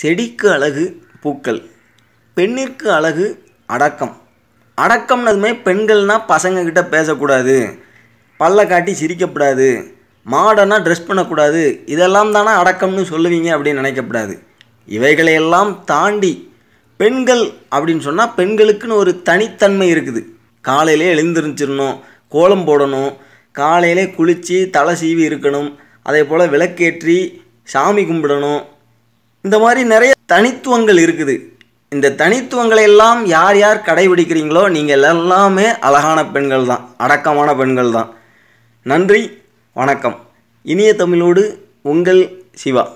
செடிக்கு அழகு பூக்கள் பெண்ணிற்கு அழகு அடக்கம் அடக்கம்னதுமே பெண்கள்னால் பசங்கக்கிட்ட பேசக்கூடாது பல்ல காட்டி சிரிக்கக்கூடாது மாடனாக ட்ரெஸ் பண்ணக்கூடாது இதெல்லாம் தானே அடக்கம்னு சொல்லுவீங்க அப்படின்னு நினைக்கக்கூடாது இவைகளையெல்லாம் தாண்டி பெண்கள் அப்படின்னு சொன்னால் பெண்களுக்குன்னு ஒரு தனித்தன்மை இருக்குது காலையிலே எழுந்திருச்சிடணும் கோலம் போடணும் காலையிலே குளித்து தலை சீவி இருக்கணும் அதே போல் விளக்கேற்றி சாமி கும்பிடணும் இந்த மாதிரி நிறைய தனித்துவங்கள் இருக்குது இந்த தனித்துவங்களை எல்லாம் யார் யார் கடைபிடிக்கிறீங்களோ நீங்கள் எல்லாமே அழகான பெண்கள் தான் அடக்கமான பெண்கள் தான் நன்றி வணக்கம் இனிய தமிழோடு உங்கள் சிவா